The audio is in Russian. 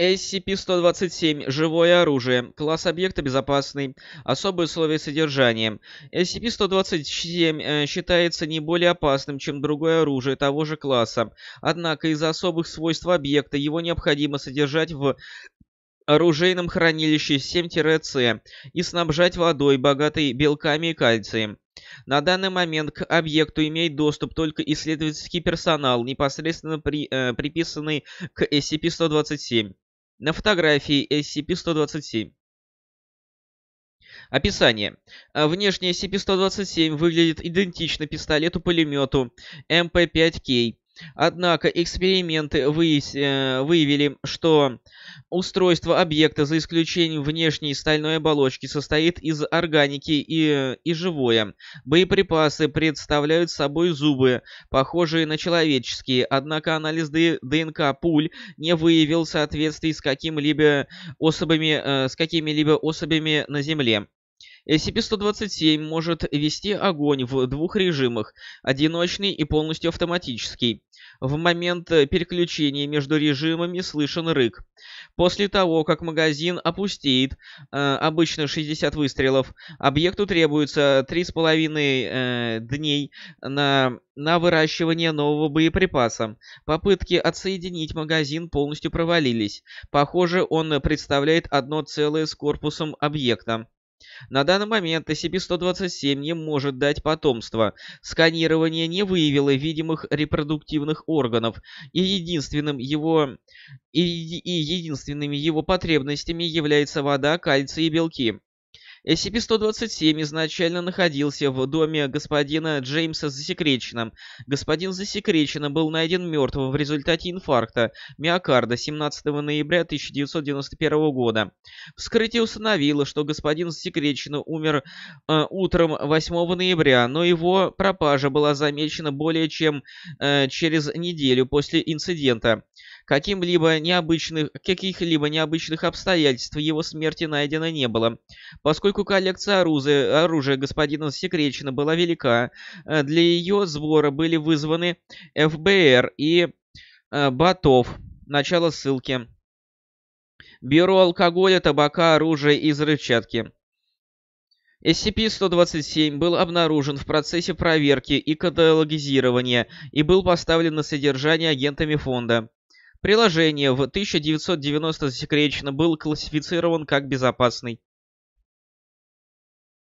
SCP-127. Живое оружие. Класс объекта безопасный. Особые условия содержания. SCP-127 э, считается не более опасным, чем другое оружие того же класса. Однако из-за особых свойств объекта его необходимо содержать в оружейном хранилище 7-С и снабжать водой, богатой белками и кальцием. На данный момент к объекту имеет доступ только исследовательский персонал, непосредственно при, э, приписанный к SCP-127. На фотографии SCP-127. Описание. А Внешне SCP-127 выглядит идентично пистолету-пулемету MP5K Однако эксперименты э, выявили, что устройство объекта, за исключением внешней стальной оболочки, состоит из органики и, и живое. Боеприпасы представляют собой зубы, похожие на человеческие, однако анализ ДНК пуль не выявил соответствий с, каким-либо особами, э, с какими-либо особями на Земле. SCP-127 может вести огонь в двух режимах, одиночный и полностью автоматический. В момент переключения между режимами слышен рык. После того, как магазин опустеет, э, обычно 60 выстрелов, объекту требуется 3,5 э, дней на, на выращивание нового боеприпаса. Попытки отсоединить магазин полностью провалились. Похоже, он представляет одно целое с корпусом объекта. На данный момент SCP-127 не может дать потомство. Сканирование не выявило видимых репродуктивных органов, и единственным его и, и единственными его потребностями является вода, кальций и белки. SCP-127 изначально находился в доме господина Джеймса Засекречена. Господин Засекречена был найден мертвым в результате инфаркта миокарда 17 ноября 1991 года. Вскрытие установило, что господин Засекречена умер э, утром 8 ноября, но его пропажа была замечена более чем э, через неделю после инцидента. Каким-либо необычных, каких-либо необычных обстоятельств его смерти найдено не было. Поскольку коллекция оружия, оружия господина Секречина была велика, э, для ее сбора были вызваны ФБР и э, Батов. Начало ссылки. Бюро алкоголя, табака, оружия и взрывчатки. SCP-127 был обнаружен в процессе проверки и каталогизирования и был поставлен на содержание агентами фонда. Приложение в 1990 засекречено был классифицирован как безопасный.